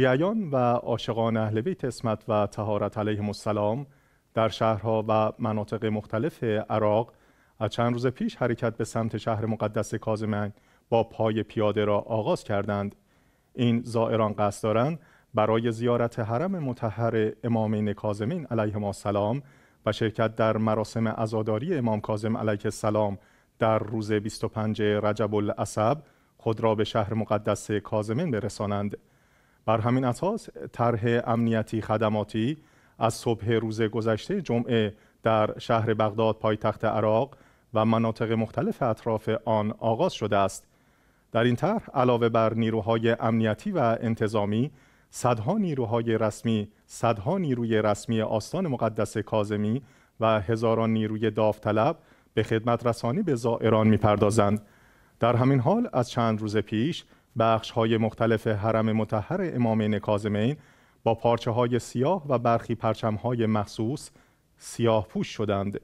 شیعیان و عاشقان اهل بیت اسمت و تهارت علیه السلام در شهرها و مناطق مختلف عراق از چند روز پیش حرکت به سمت شهر مقدس کاظمین با پای پیاده را آغاز کردند این زائران قصد دارند برای زیارت حرم متحر امامین کاظمین علیه السلام و شرکت در مراسم ازاداری امام کاظم علیه السلام در روز 25 رجب العصب خود را به شهر مقدس کاظمین برسانند بر همین اساس طرح امنیتی خدماتی از صبح روز گذشته جمعه در شهر بغداد پایتخت عراق و مناطق مختلف اطراف آن آغاز شده است در این طرح علاوه بر نیروهای امنیتی و انتظامی صدها نیروهای رسمی صدها نیروی رسمی آستان مقدس کازمی و هزاران نیروی داوطلب به خدمت رسانی به زائران میپردازند در همین حال از چند روز پیش بخش های مختلف حرم متحر امامین کاظمین با پارچه های سیاه و برخی پرچم های مخصوص سیاه پوش شدند